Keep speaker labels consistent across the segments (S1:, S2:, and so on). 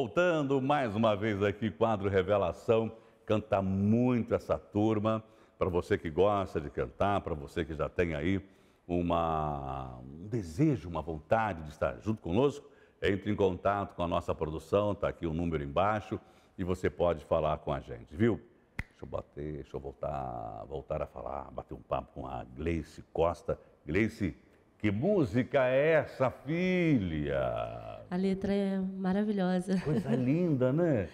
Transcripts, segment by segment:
S1: Voltando mais uma vez aqui, quadro Revelação. Canta muito essa turma. Para você que gosta de cantar, para você que já tem aí uma, um desejo, uma vontade de estar junto conosco, entre em contato com a nossa produção, está aqui o um número embaixo e você pode falar com a gente, viu? Deixa eu bater, deixa eu voltar, voltar a falar, bater um papo com a Gleice Costa. Gleice, que música é essa, filha?
S2: A letra é maravilhosa. Coisa
S1: linda, né?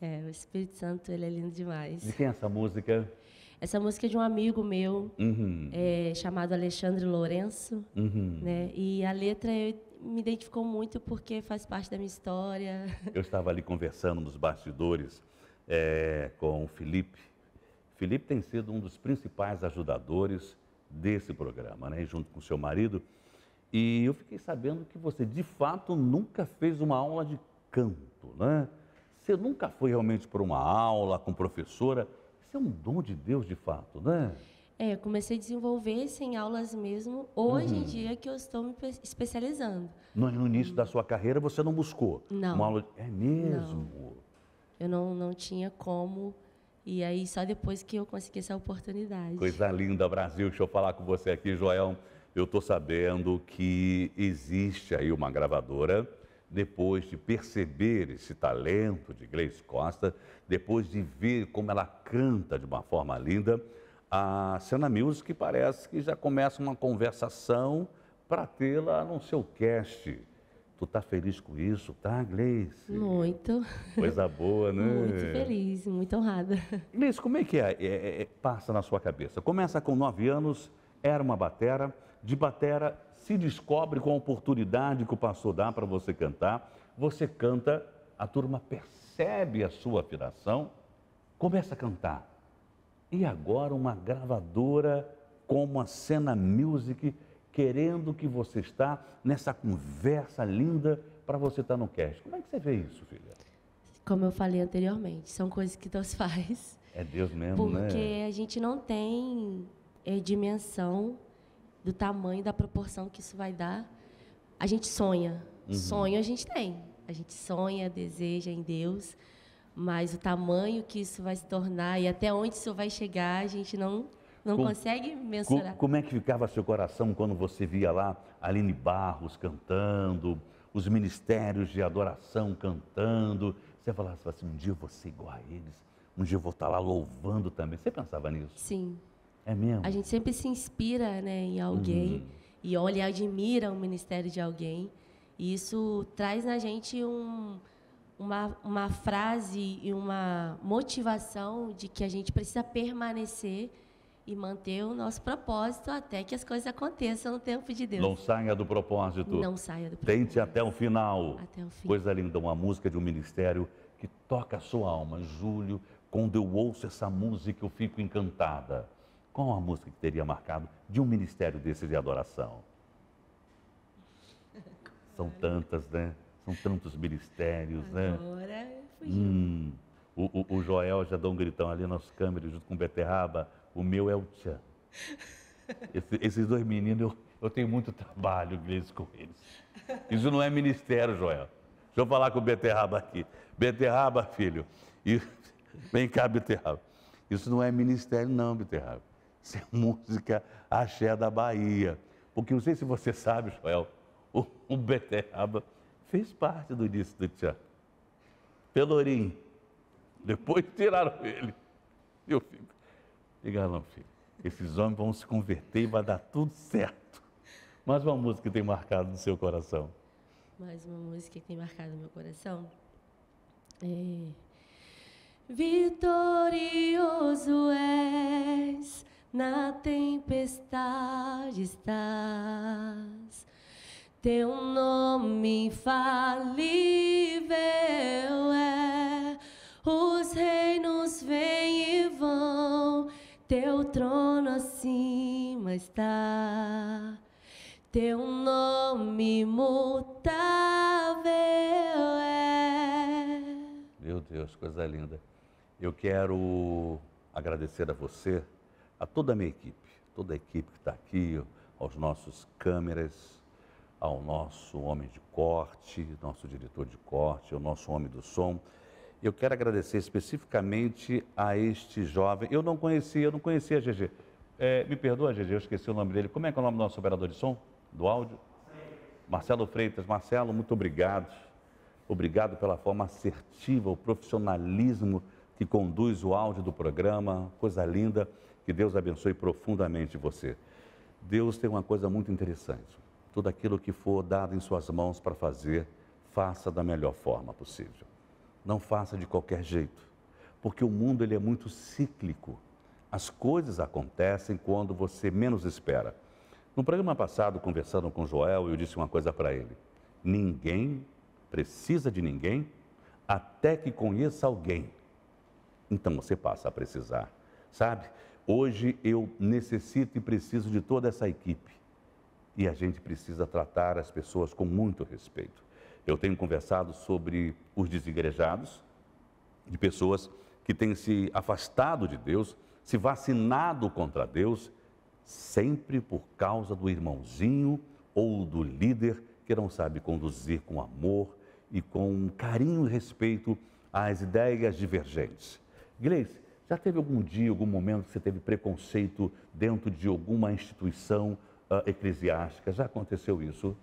S2: É, o Espírito Santo, ele é lindo demais. De quem é
S1: essa música?
S2: Essa música é de um amigo meu, uhum. é, chamado Alexandre Lourenço, uhum. né? E a letra eu, me identificou muito porque faz parte da minha história.
S1: Eu estava ali conversando nos bastidores é, com o Felipe. Felipe tem sido um dos principais ajudadores desse programa, né? Junto com seu marido. E eu fiquei sabendo que você, de fato, nunca fez uma aula de canto, né? Você nunca foi realmente para uma aula com professora. Isso é um dom de Deus, de fato, né?
S2: É, eu comecei a desenvolver sem aulas mesmo, hoje uhum. em dia que eu estou me especializando.
S1: No, no início uhum. da sua carreira você não buscou? Não. Uma aula... É mesmo? Não.
S2: Eu não, não tinha como, e aí só depois que eu consegui essa oportunidade. Coisa
S1: linda, Brasil, deixa eu falar com você aqui, Joel eu estou sabendo que existe aí uma gravadora, depois de perceber esse talento de Gleice Costa, depois de ver como ela canta de uma forma linda, a Sena Music parece que já começa uma conversação para tê-la no seu cast. Tu tá feliz com isso, tá, Gleice?
S2: Muito.
S1: Coisa boa, né? Muito
S2: feliz, muito honrada.
S1: Gleice, como é que é, é, é, é passa na sua cabeça? Começa com nove anos, era uma batera, de batera se descobre com a oportunidade que o pastor dá para você cantar, você canta, a turma percebe a sua afinação, começa a cantar. E agora uma gravadora como a Cena Music querendo que você está nessa conversa linda para você estar tá no cast. Como é que você vê isso, filha?
S2: Como eu falei anteriormente, são coisas que Deus faz.
S1: É Deus mesmo, porque né? Porque
S2: a gente não tem é, dimensão do tamanho, da proporção que isso vai dar. A gente sonha. Uhum. Sonho a gente tem. A gente sonha, deseja em Deus, mas o tamanho que isso vai se tornar e até onde isso vai chegar, a gente não não com, consegue mensurar. Com,
S1: como é que ficava seu coração quando você via lá Aline Barros cantando, os ministérios de adoração cantando? Você falava assim, um dia eu vou ser igual a eles, um dia eu vou estar lá louvando também. Você pensava nisso? Sim, é mesmo? A
S2: gente sempre se inspira né, em alguém uhum. e olha e admira o ministério de alguém. E isso traz na gente um, uma, uma frase e uma motivação de que a gente precisa permanecer e manter o nosso propósito até que as coisas aconteçam no tempo de Deus. Não
S1: saia do propósito. Não saia do propósito. Tente até o final. Até o fim. Coisa linda, uma música de um ministério que toca a sua alma. Júlio, quando eu ouço essa música, eu fico encantada. Qual a música que teria marcado de um ministério desse de adoração? São tantas, né? São tantos ministérios, Agora né? Agora fugiu. Hum, o, o, o, Joel já dá um gritão ali nas câmeras, junto com o Beterraba. O meu é o Tchan. Esse, esses dois meninos, eu, eu tenho muito trabalho, Gleice, com eles. Isso não é ministério, Joel. Deixa eu falar com o Beterraba aqui. Beterraba, filho. E, vem cá, Beterraba. Isso não é ministério, não, Beterraba ser é música axé da Bahia. Porque não sei se você sabe, Joel, o, o Beterraba fez parte do disco do Tchan. Pelourinho. Depois tiraram ele. Eu fico. Diga, lá, filho. Esses homens vão se converter e vai dar tudo certo. Mais uma música que tem marcado no seu coração.
S2: Mais uma música que tem marcado no meu coração. É... Vitorioso és, na tempestade estás. Teu nome infalível é, os reinos vêm e vão, teu trono acima está. Teu nome imutável é.
S1: Meu Deus, coisa linda. Eu quero agradecer a você a toda a minha equipe, toda a equipe que está aqui, aos nossos câmeras, ao nosso homem de corte, nosso diretor de corte, ao nosso homem do som. Eu quero agradecer especificamente a este jovem. Eu não conhecia, eu não conhecia GG. É, me perdoa, GG, eu esqueci o nome dele. Como é que é o nome do nosso operador de som, do áudio? Marcelo Freitas. Marcelo, muito obrigado. Obrigado pela forma assertiva, o profissionalismo que conduz o áudio do programa, coisa linda. Que Deus abençoe profundamente você. Deus tem uma coisa muito interessante. Tudo aquilo que for dado em suas mãos para fazer, faça da melhor forma possível. Não faça de qualquer jeito, porque o mundo ele é muito cíclico. As coisas acontecem quando você menos espera. No programa passado, conversando com Joel, eu disse uma coisa para ele: ninguém precisa de ninguém até que conheça alguém. Então você passa a precisar, sabe? Hoje eu necessito e preciso de toda essa equipe. E a gente precisa tratar as pessoas com muito respeito. Eu tenho conversado sobre os desigrejados, de pessoas que têm se afastado de Deus, se vacinado contra Deus, sempre por causa do irmãozinho ou do líder que não sabe conduzir com amor e com carinho e respeito às ideias divergentes. Gleice, já teve algum dia, algum momento que você teve preconceito dentro de alguma instituição uh, eclesiástica? Já aconteceu isso?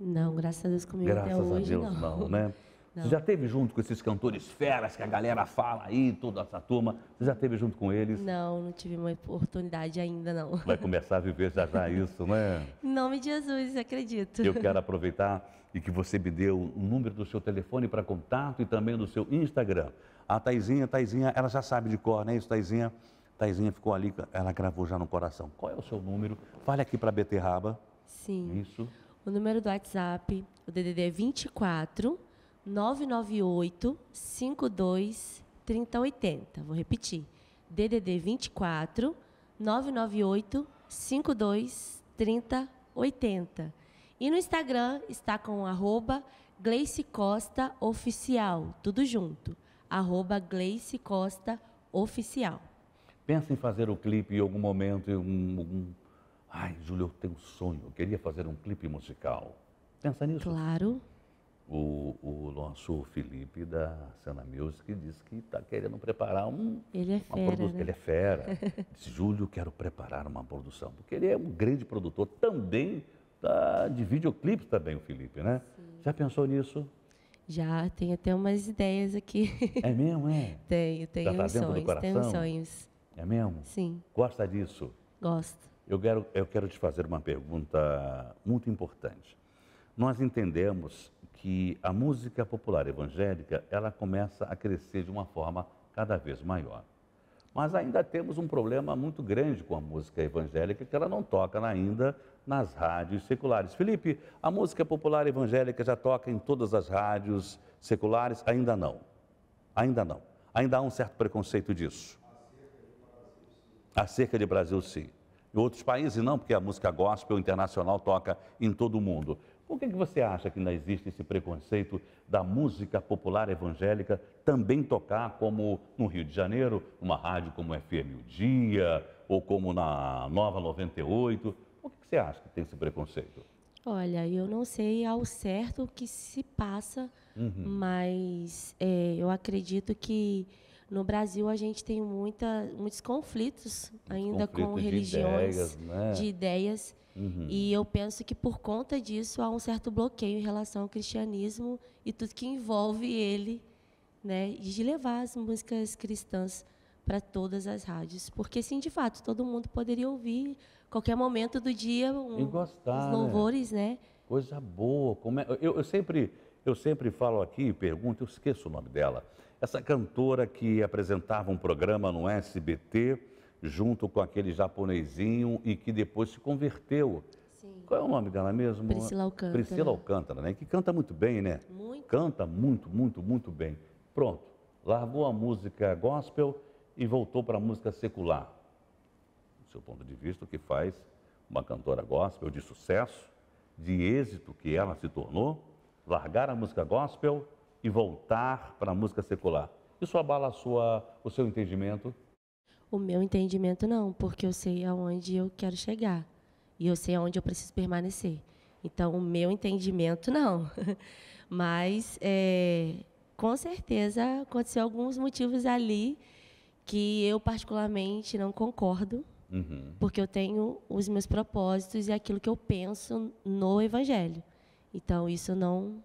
S2: Não, graças a Deus comigo graças até hoje, a Deus, não. não né?
S1: Você já teve junto com esses cantores feras que a galera fala aí, toda essa turma? Você já teve junto com eles?
S2: Não, não tive uma oportunidade ainda, não. Vai
S1: começar a viver já já isso, né?
S2: Em nome de Jesus, acredito. Eu quero
S1: aproveitar e que você me deu o número do seu telefone para contato e também do seu Instagram. A Taizinha, Taizinha, ela já sabe de cor, né isso, Taizinha? Taizinha ficou ali, ela gravou já no coração. Qual é o seu número? Fale aqui para Beterraba. Sim. Isso.
S2: O número do WhatsApp, o DDD é 24 998 52 3080. Vou repetir. DDD 24 998 52 3080. E no Instagram está com arroba Gleice Costa Oficial, tudo junto. Arroba Gleice Costa Oficial.
S1: Pensa em fazer o clipe em algum momento, em algum, Ai, Júlio, eu tenho um sonho, eu queria fazer um clipe musical.
S2: Pensa nisso? Claro
S1: o, o nosso Felipe da Sena Music disse que está querendo preparar um. Ele é fera. Produ... Né? Ele é fera. disse, Júlio, quero preparar uma produção. Porque ele é um grande produtor também da, de videoclipes, também, o Felipe, né? Sim. Já pensou nisso?
S2: Já, tenho até umas ideias aqui. É mesmo, é? tenho, tenho tá uns sonhos, tenho sonhos. É mesmo? Sim.
S1: Gosta disso? Gosto. Eu quero, eu quero te fazer uma pergunta muito importante. Nós entendemos que a música popular evangélica ela começa a crescer de uma forma cada vez maior. Mas ainda temos um problema muito grande com a música evangélica, que ela não toca ainda nas rádios seculares. Felipe, a música popular evangélica já toca em todas as rádios seculares? Ainda não. Ainda não. Ainda há um certo preconceito disso. Acerca de Brasil, sim. Em outros países, não, porque a música gospel internacional toca em todo o mundo. Por que, é que você acha que ainda existe esse preconceito da música popular evangélica também tocar como no Rio de Janeiro, uma rádio como FM O Dia, ou como na Nova 98? Por que, é que você acha que tem esse preconceito?
S2: Olha, eu não sei ao certo o que se passa, uhum. mas é, eu acredito que no Brasil, a gente tem muita, muitos conflitos ainda Conflito com de religiões, ideias, né? de ideias. Uhum. E eu penso que, por conta disso, há um certo bloqueio em relação ao cristianismo e tudo que envolve ele, né? de levar as músicas cristãs para todas as rádios. Porque, sim, de fato, todo mundo poderia ouvir, qualquer momento do dia, um, gostar, os né? louvores, né? né?
S1: Coisa boa. Como é... eu, eu, sempre, eu sempre falo aqui, pergunto, eu esqueço o nome dela essa cantora que apresentava um programa no SBT junto com aquele japonesinho e que depois se converteu. Sim. Qual é o nome dela mesmo? Priscila Alcântara. Priscila Alcântara, né? Que canta muito bem, né? Muito. Canta muito, muito, muito bem. Pronto. Largou a música gospel e voltou para a música secular. Do seu ponto de vista, o que faz uma cantora gospel de sucesso, de êxito que ela se tornou, largar a música gospel e voltar para a música secular? Isso abala sua, o seu entendimento?
S2: O meu entendimento não, porque eu sei aonde eu quero chegar e eu sei aonde eu preciso permanecer. Então, o meu entendimento não. Mas, é, com certeza, aconteceu alguns motivos ali que eu, particularmente, não concordo, uhum. porque eu tenho os meus propósitos e aquilo que eu penso no Evangelho. Então, isso não,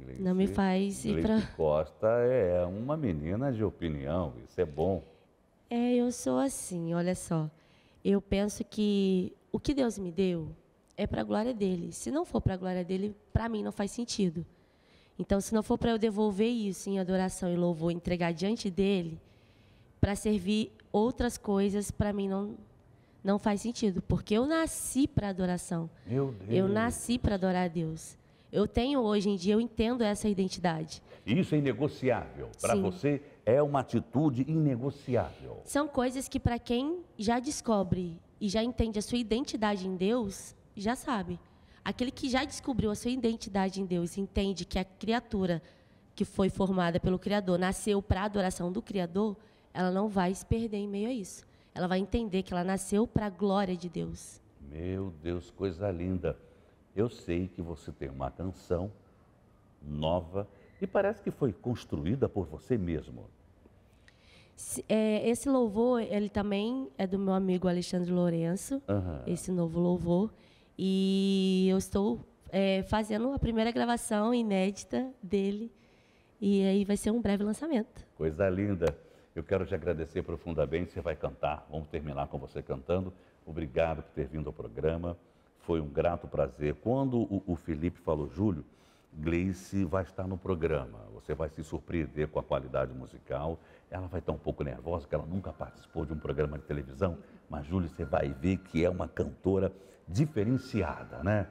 S1: Gleice, não me faz ir para. Costa é, é uma menina de opinião, isso é bom.
S2: É, eu sou assim, olha só. Eu penso que o que Deus me deu é para a glória dele. Se não for para a glória dele, para mim não faz sentido. Então, se não for para eu devolver isso em adoração e louvor, entregar diante dele, para servir outras coisas, para mim não, não faz sentido, porque eu nasci para adoração.
S1: Eu nasci
S2: para adorar a Deus. Eu tenho hoje em dia, eu entendo essa identidade.
S1: Isso é inegociável. Para você, é uma atitude inegociável.
S2: São coisas que, para quem já descobre e já entende a sua identidade em Deus, já sabe. Aquele que já descobriu a sua identidade em Deus, entende que a criatura que foi formada pelo Criador nasceu para a adoração do Criador, ela não vai se perder em meio a isso. Ela vai entender que ela nasceu para a glória de Deus.
S1: Meu Deus, coisa linda. Eu sei que você tem uma canção nova e parece que foi construída por você mesmo.
S2: É, esse louvor, ele também é do meu amigo Alexandre Lourenço, uhum. esse novo louvor. E eu estou é, fazendo a primeira gravação inédita dele. E aí vai ser um breve lançamento.
S1: Coisa linda. Eu quero te agradecer profundamente. Você vai cantar. Vamos terminar com você cantando. Obrigado por ter vindo ao programa foi um grato prazer. Quando o, o Felipe falou, Júlio, Gleice vai estar no programa, você vai se surpreender com a qualidade musical. Ela vai estar um pouco nervosa, porque ela nunca participou de um programa de televisão, mas Júlio, você vai ver que é uma cantora diferenciada, né?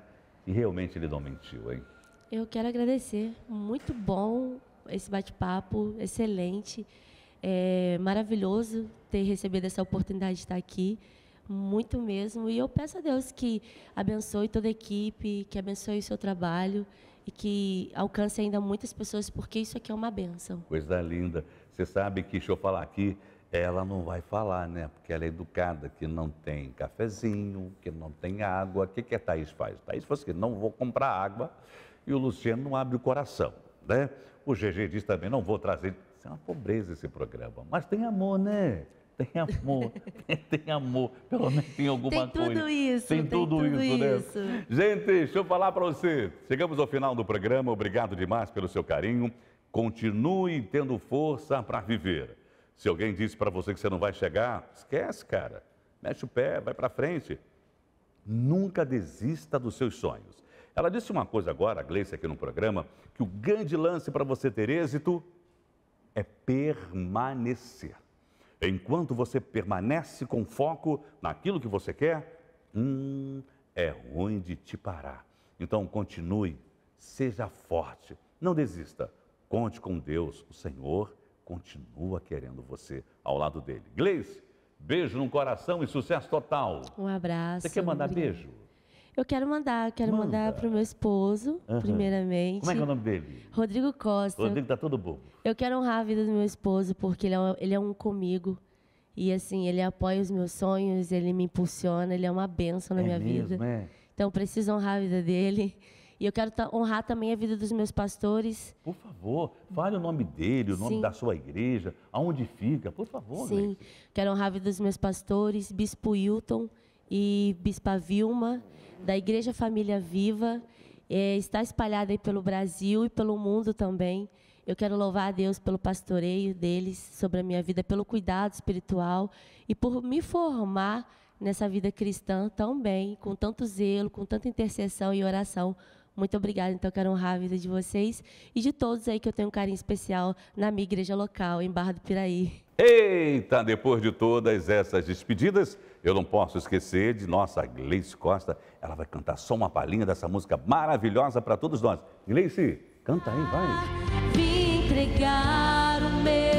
S1: E realmente ele não mentiu, hein?
S2: Eu quero agradecer, muito bom esse bate-papo, excelente, é maravilhoso ter recebido essa oportunidade de estar aqui muito mesmo. E eu peço a Deus que abençoe toda a equipe, que abençoe o seu trabalho e que alcance ainda muitas pessoas, porque isso aqui é uma benção.
S1: Coisa linda. Você sabe que, deixa eu falar aqui, ela não vai falar, né? Porque ela é educada, que não tem cafezinho, que não tem água. O que, que a Thaís faz? Thaís falou assim, não vou comprar água. E o Luciano não abre o coração, né? O GG diz também, não vou trazer. Isso é uma pobreza esse programa. Mas tem amor, né? tem amor, tem amor, pelo menos em alguma coisa. Tem tudo isso, tem, tem tudo, tudo isso, né? isso, né? Gente, deixa eu falar para você. Chegamos ao final do programa, obrigado demais pelo seu carinho. Continue tendo força para viver. Se alguém disse para você que você não vai chegar, esquece, cara. Mexe o pé, vai para frente. Nunca desista dos seus sonhos. Ela disse uma coisa agora, a Gleice, aqui no programa, que o grande lance para você ter êxito é permanecer. Enquanto você permanece com foco naquilo que você quer, hum, é ruim de te parar. Então continue, seja forte, não desista. Conte com Deus, o Senhor continua querendo você ao lado dele. Gleice, beijo no coração e sucesso total.
S2: Um abraço. Você quer mandar beijo? Eu quero mandar, quero Manda. mandar pro meu esposo, uhum. primeiramente. Como é que é o nome dele? Rodrigo Costa. Rodrigo tá todo bom. Eu quero honrar a vida do meu esposo, porque ele é, um, ele é um comigo. E assim, ele apoia os meus sonhos, ele me impulsiona, ele é uma benção na é minha mesmo, vida. É. Então preciso honrar a vida dele. E eu quero honrar também a vida dos meus pastores. Por
S1: favor, fale o nome dele, o nome da sua igreja, aonde fica, por favor. Sim,
S2: quero honrar a vida dos meus pastores, Bispo Hilton e Bispa Vilma da Igreja Família Viva, é, está espalhada aí pelo Brasil e pelo mundo também. Eu quero louvar a Deus pelo pastoreio deles sobre a minha vida, pelo cuidado espiritual e por me formar nessa vida cristã tão bem, com tanto zelo, com tanta intercessão e oração. Muito obrigada, então, eu quero honrar a vida de vocês e de todos aí que eu tenho um carinho especial na minha igreja local, em Barra do Piraí.
S1: Eita, depois de todas essas despedidas, eu não posso esquecer de nossa Gleice Costa. Ela vai cantar só uma palhinha dessa música maravilhosa para todos nós. Gleice, canta aí, vai.
S2: Vim entregar o meu.